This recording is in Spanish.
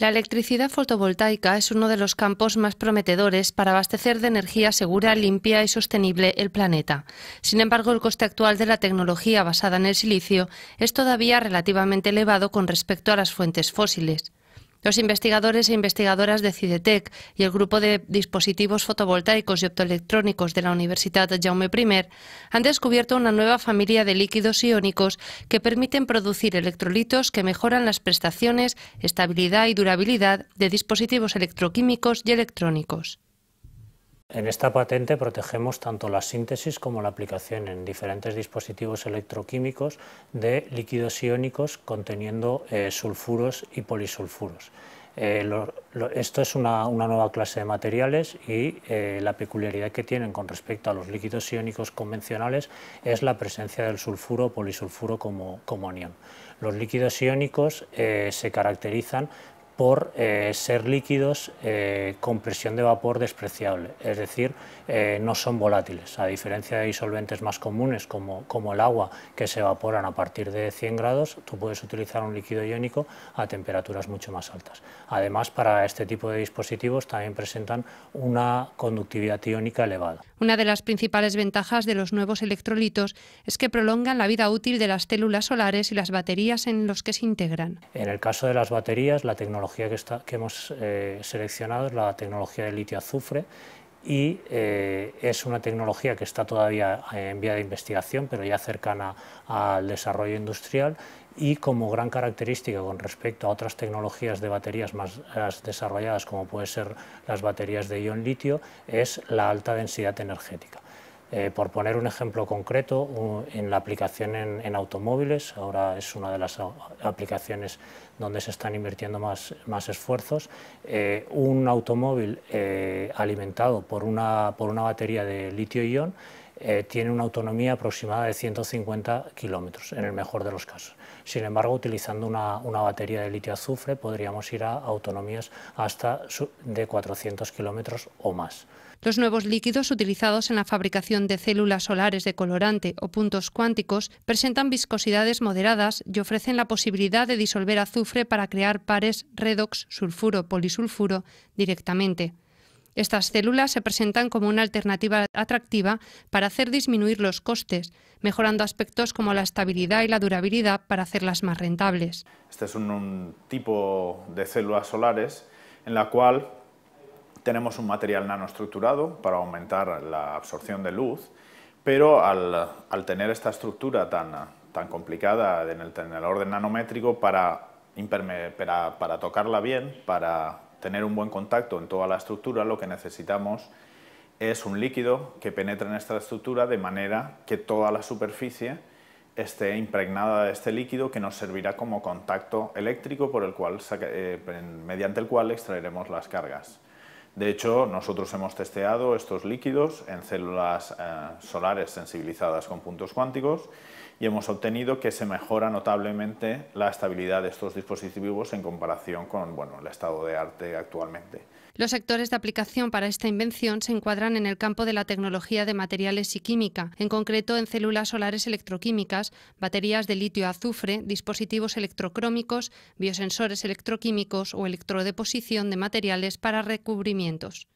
La electricidad fotovoltaica es uno de los campos más prometedores para abastecer de energía segura, limpia y sostenible el planeta. Sin embargo, el coste actual de la tecnología basada en el silicio es todavía relativamente elevado con respecto a las fuentes fósiles. Los investigadores e investigadoras de CIDETEC y el grupo de dispositivos fotovoltaicos y optoelectrónicos de la Universidad Jaume I han descubierto una nueva familia de líquidos iónicos que permiten producir electrolitos que mejoran las prestaciones, estabilidad y durabilidad de dispositivos electroquímicos y electrónicos. En esta patente protegemos tanto la síntesis como la aplicación en diferentes dispositivos electroquímicos de líquidos iónicos conteniendo eh, sulfuros y polisulfuros. Eh, esto es una, nueva clase de materiales y eh, la peculiaridad que tienen con respecto a los líquidos iónicos convencionales es la presencia del sulfuro o polisulfuro como, como anión. Los líquidos iónicos se caracterizan por eh, ser líquidos eh, con presión de vapor despreciable, es decir, eh, no son volátiles, a diferencia de disolventes más comunes como, como, el agua que se evaporan a partir de 100 grados, tú puedes utilizar un líquido iónico a temperaturas mucho más altas. Además, para este tipo de dispositivos también presentan una conductividad iónica elevada. Una de las principales ventajas de los nuevos electrolitos es que prolongan la vida útil de las células solares y las baterías en los que se integran. En el caso de las baterías, la tecnología que, hemos eh, seleccionado es la tecnología de litio-azufre y eh, es una tecnología que está todavía eh, en vía de investigación, pero ya cercana al desarrollo industrial y como gran característica con respecto a otras tecnologías de baterías más desarrolladas, como pueden ser las baterías de ion litio, es la alta densidad energética. Eh, por poner un ejemplo concreto, en la aplicación en, automóviles, ahora es una de las aplicaciones donde se están invirtiendo más, esfuerzos, eh, un automóvil eh, alimentado por una, por una batería de litio-ion eh, tiene una autonomía aproximada de 150 kilómetros, en el mejor de los casos. Sin embargo, utilizando una, una batería de litio-azufre podríamos ir a autonomías hasta de 400 kilómetros o más. Los nuevos líquidos utilizados en la fabricación de células solares de colorante o puntos cuánticos presentan viscosidades moderadas y ofrecen la posibilidad de disolver azufre para crear pares redox sulfuro-polisulfuro directamente. Estas células se presentan como una alternativa atractiva para hacer disminuir los costes, mejorando aspectos como la estabilidad y la durabilidad para hacerlas más rentables. Este es un, tipo de células solares en la cual tenemos un material nanoestructurado para aumentar la absorción de luz, pero al, tener esta estructura tan, tan complicada en el, orden nanométrico para tocarla bien, para tener un buen contacto en toda la estructura, lo que necesitamos es un líquido que penetre en esta estructura de manera que toda la superficie esté impregnada de este líquido que nos servirá como contacto eléctrico por el cual, eh, mediante el cual extraeremos las cargas. De hecho, nosotros hemos testeado estos líquidos en células eh, solares sensibilizadas con puntos cuánticos y hemos obtenido que se mejora notablemente la estabilidad de estos dispositivos en comparación con bueno, el estado de arte actualmente. Los sectores de aplicación para esta invención se encuadran en el campo de la tecnología de materiales y química, en concreto en células solares electroquímicas, baterías de litio-azufre, dispositivos electrocrómicos, biosensores electroquímicos o electrodeposición de materiales para recubrimiento sentimientos.